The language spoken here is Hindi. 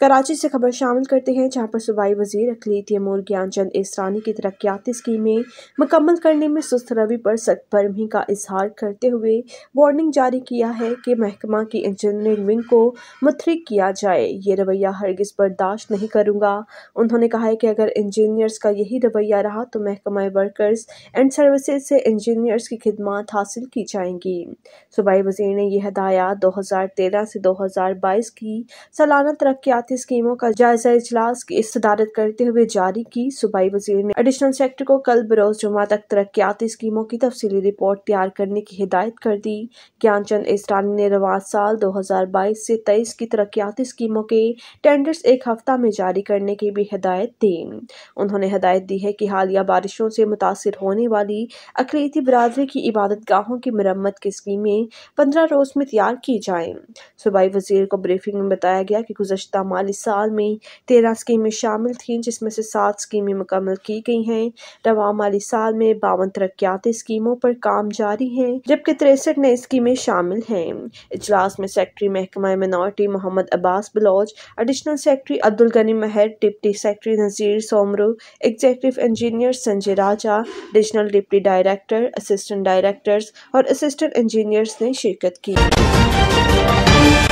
कराची से खबर शामिल करते हैं जहां पर सूबाई वजीर यमूर ज्ञान ज्ञानचंद इसरानी की तरक्याती स्कीमें मुकम्मल करने में सुस्त रवि पर सख्त का इजहार करते हुए वार्निंग जारी किया है कि महकमा की इंजीनियरिंग विंग को मुतरक किया जाए ये रवैया हरगिज बर्दाश्त नहीं करूँगा उन्होंने कहा है कि अगर इंजीनियर्स का यही रवैया रहा तो महकमा वर्कर्स एंड सर्विसज से इंजीनियर्स की खिदमत हासिल की जाएंगी सूबाई वजीर ने यह हदायत दो हज़ार तेरह से दो हज़ार बाईस की सालाना तरक्या साथ ही स्कीमों का जायजा इजलास की सदारत करते हुए जारी की सूबाई वजीर ने एडिशनल सेक्टर को कल बरोज जुमा तक तरक्याती स्कीमों की तफसली रिपोर्ट तैयार करने की हिदायत कर दी ज्ञान चंद इसरानी ने रवा साल दो हजार बाईस से तेईस की तरक्याती स्कीमों के टेंडर्स एक हफ्ता में जारी करने की भी हिदायत दी उन्होंने हिदायत दी है कि हालिया बारिशों से मुतासर होने वाली अकलीती बरदरी की इबादत गाहों की मरम्मत की स्कीमें पंद्रह रोज में तैयार की जाए सूबाई वजीर को ब्रीफिंग में बताया गया कि गुजशत माह माली साल में तेरह स्कीमें शामिल थीं जिसमें से सात स्कीमें मुकम्मल की गई हैं रवा माली साल में बावन तरक्याती स्कीमों पर काम जारी है जबकि तिरसठ नई स्कीमें शामिल हैं इजलास में सेक्रटरी महकमा minority Mohammad Abbas Baloch additional secretary Abdul Gani Mahar deputy secretary Nazir Soomro executive engineer Sanjay Raja additional deputy director assistant directors और असिस्टेंट इंजीनियर्स ने शिरकत की